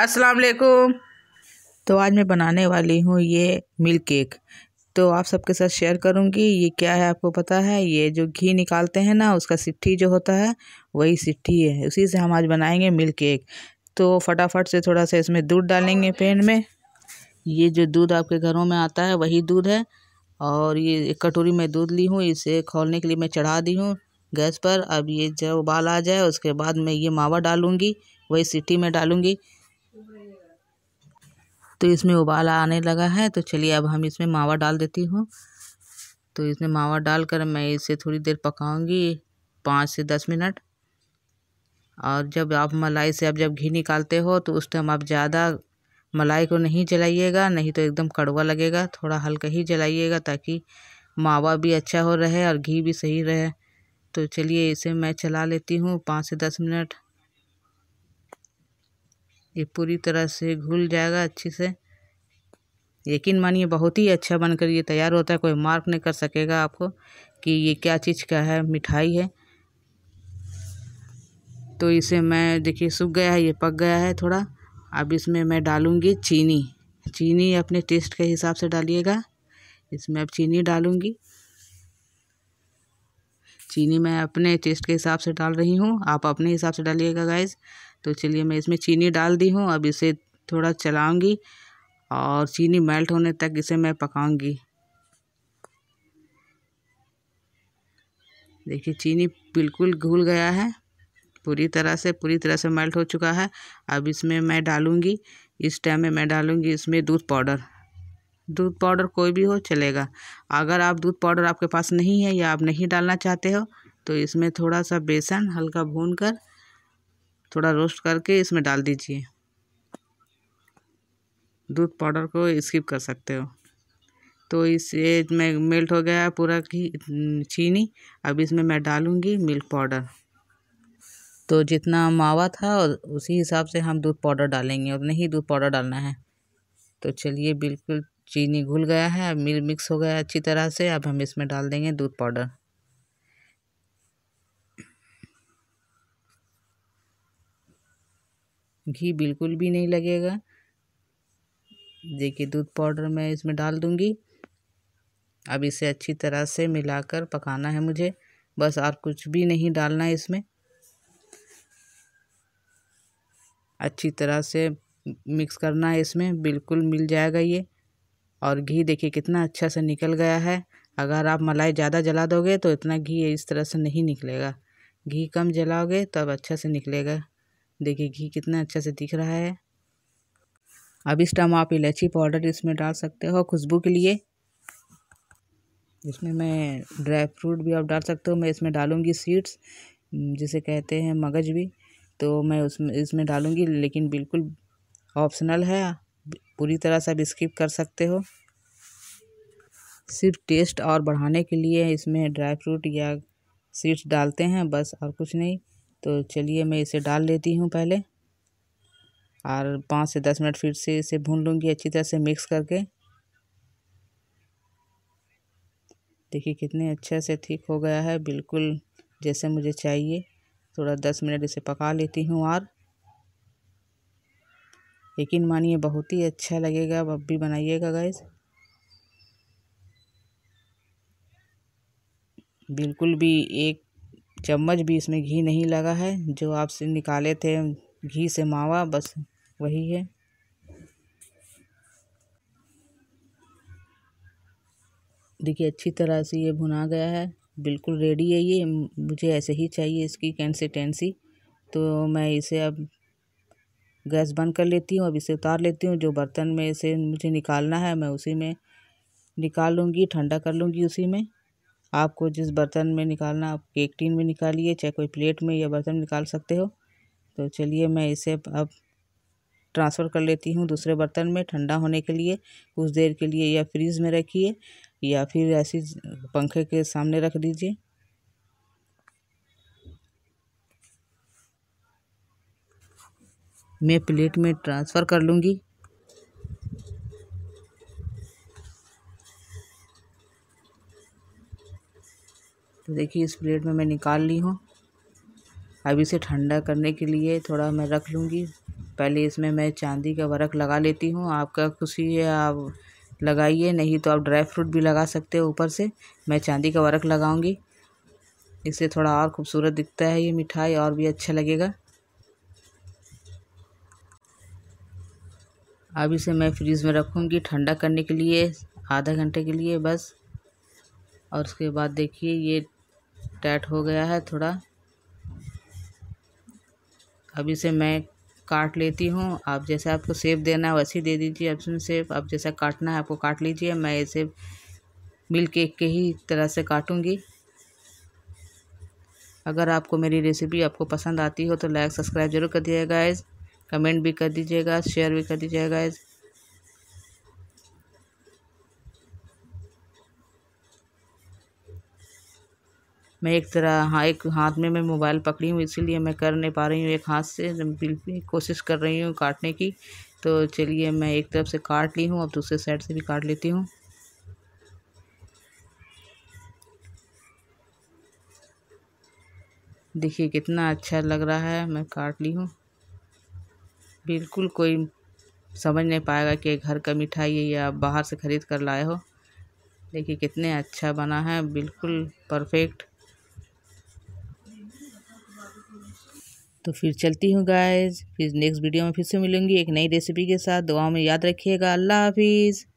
अस्सलाम वालेकुम तो आज मैं बनाने वाली हूँ ये मिल्क केक तो आप सबके साथ शेयर करूँगी ये क्या है आपको पता है ये जो घी निकालते हैं ना उसका सिट्ठी जो होता है वही सिट्ठी है उसी से हम आज बनाएंगे मिल्क केक तो फटाफट से थोड़ा सा इसमें दूध डालेंगे पैन में ये जो दूध आपके घरों में आता है वही दूध है और ये एक कटोरी में दूध ली हूँ इसे खोलने के लिए मैं चढ़ा दी हूँ गैस पर अब ये जब उबाल आ जाए उसके बाद मैं ये मावा डालूँगी वही सिट्टी में डालूँगी तो इसमें उबाल आने लगा है तो चलिए अब हम इसमें मावा डाल देती हूँ तो इसमें मावा डालकर मैं इसे थोड़ी देर पकाऊंगी पाँच से दस मिनट और जब आप मलाई से आप जब घी निकालते हो तो उस टाइम आप ज़्यादा मलाई को नहीं जलाइएगा नहीं तो एकदम कड़वा लगेगा थोड़ा हल्का ही जलाइएगा ताकि मावा भी अच्छा हो रहे और घी भी सही रहे तो चलिए इसे मैं चला लेती हूँ पाँच से दस मिनट ये पूरी तरह से घुल जाएगा अच्छे से यकीन मानिए बहुत ही अच्छा बनकर ये तैयार होता है कोई मार्क नहीं कर सकेगा आपको कि ये क्या चीज़ का है मिठाई है तो इसे मैं देखिए सूख गया है ये पक गया है थोड़ा अब इसमें मैं डालूँगी चीनी चीनी अपने टेस्ट के हिसाब से डालिएगा इसमें अब चीनी डालूँगी चीनी मैं अपने टेस्ट के हिसाब से डाल रही हूँ आप अपने हिसाब से डालिएगा गैस तो चलिए मैं इसमें चीनी डाल दी हूँ अब इसे थोड़ा चलाऊँगी और चीनी मेल्ट होने तक इसे मैं पकाऊँगी देखिए चीनी बिल्कुल घुल गया है पूरी तरह से पूरी तरह से मेल्ट हो चुका है अब इसमें मैं डालूँगी इस टाइम में मैं डालूँगी इसमें दूध पाउडर दूध पाउडर कोई भी हो चलेगा अगर आप दूध पाउडर आपके पास नहीं है या आप नहीं डालना चाहते हो तो इसमें थोड़ा सा बेसन हल्का भून कर थोड़ा रोस्ट करके इसमें डाल दीजिए दूध पाउडर को स्किप कर सकते हो तो इस एज में मेल्ट हो गया पूरा की चीनी अब इसमें मैं डालूँगी मिल्क पाउडर तो जितना मावा था उसी हिसाब से हम दूध पाउडर डालेंगे और नहीं दूध पाउडर डालना है तो चलिए बिल्कुल चीनी घुल गया है मिल मिक्स हो गया है अच्छी तरह से अब हम इसमें डाल देंगे दूध पाउडर घी बिल्कुल भी नहीं लगेगा देखिए दूध पाउडर मैं इसमें डाल दूंगी अब इसे अच्छी तरह से मिलाकर पकाना है मुझे बस और कुछ भी नहीं डालना है इसमें अच्छी तरह से मिक्स करना है इसमें बिल्कुल मिल जाएगा ये और घी देखिए कितना अच्छा से निकल गया है अगर आप मलाई ज़्यादा जला दोगे तो इतना घी इस तरह से नहीं निकलेगा घी कम जलाओगे तब अच्छा से निकलेगा देखिए घी कितना अच्छा से दिख रहा है अब इस टाइम आप इलायची पाउडर इसमें डाल सकते हो खुशबू के लिए इसमें मैं ड्राई फ्रूट भी आप डाल सकते हो मैं इसमें डालूँगी सीड्स जिसे कहते हैं मगज भी तो मैं उसमें इसमें डालूँगी लेकिन बिल्कुल ऑप्शनल है पूरी तरह से आप स्किप कर सकते हो सिर्फ टेस्ट और बढ़ाने के लिए इसमें ड्राई फ्रूट या सीड्स डालते हैं बस और कुछ नहीं तो चलिए मैं इसे डाल लेती हूँ पहले और पाँच से दस मिनट फिर से इसे भून लूँगी अच्छी तरह से मिक्स करके देखिए कितने अच्छे से ठीक हो गया है बिल्कुल जैसे मुझे चाहिए थोड़ा दस मिनट इसे पका लेती हूँ और यकीन मानिए बहुत ही अच्छा लगेगा अब भी बनाइएगा गैस बिल्कुल भी एक चम्मच भी इसमें घी नहीं लगा है जो आपसे निकाले थे घी से मावा बस वही है देखिए अच्छी तरह से ये भुना गया है बिल्कुल रेडी है ये मुझे ऐसे ही चाहिए इसकी कंसिस्टेंसी तो मैं इसे अब गैस बंद कर लेती हूँ अब इसे उतार लेती हूँ जो बर्तन में से मुझे निकालना है मैं उसी में निकाल लूँगी ठंडा कर लूँगी उसी में आपको जिस बर्तन में निकालना आप केक टीन में निकालिए चाहे कोई प्लेट में या बर्तन निकाल सकते हो तो चलिए मैं इसे अब ट्रांसफ़र कर लेती हूँ दूसरे बर्तन में ठंडा होने के लिए कुछ देर के लिए या फ्रीज़ में रखिए या फिर ऐसी पंखे के सामने रख दीजिए मैं प्लेट में ट्रांसफ़र कर लूँगी तो देखिए इस प्लेट में मैं निकाल ली हूँ अब इसे ठंडा करने के लिए थोड़ा मैं रख लूँगी पहले इसमें मैं चांदी का वर्क लगा लेती हूँ आपका खुशी है आप लगाइए नहीं तो आप ड्राई फ्रूट भी लगा सकते हो ऊपर से मैं चांदी का वर्क लगाऊंगी इससे थोड़ा और खूबसूरत दिखता है ये मिठाई और भी अच्छा लगेगा अब इसे मैं फ्रीज़ में रखूँगी ठंडा करने के लिए आधा घंटे के लिए बस और उसके बाद देखिए ये टाइट हो गया है थोड़ा अब इसे मैं काट लेती हूँ आप जैसे आपको सेब देना है वैसे ही दे दीजिए अब इसमें सेब आप जैसा काटना है आपको काट लीजिए मैं इसे मिल केक के ही तरह से काटूँगी अगर आपको मेरी रेसिपी आपको पसंद आती हो तो लाइक सब्सक्राइब जरूर कर दिया गाइज़ कमेंट भी कर दीजिएगा शेयर भी कर दीजिएगा मैं एक तरह हाँ एक हाथ में मैं मोबाइल पकड़ी हूँ इसीलिए मैं कर नहीं पा रही हूँ एक हाथ से बिल्कुल कोशिश कर रही हूँ काटने की तो चलिए मैं एक तरफ से काट ली हूँ अब दूसरे साइड से भी काट लेती हूँ देखिए कितना अच्छा लग रहा है मैं काट ली हूँ बिल्कुल कोई समझ नहीं पाएगा कि घर का मिठाई है या बाहर से ख़रीद कर लाए हो देखिए कितने अच्छा बना है बिल्कुल परफेक्ट तो फिर चलती हूँ गाइज फिर नेक्स्ट वीडियो में फिर से मिलूँगी एक नई रेसिपी के साथ दुआओं में याद रखिएगा अल्लाह हाफिज़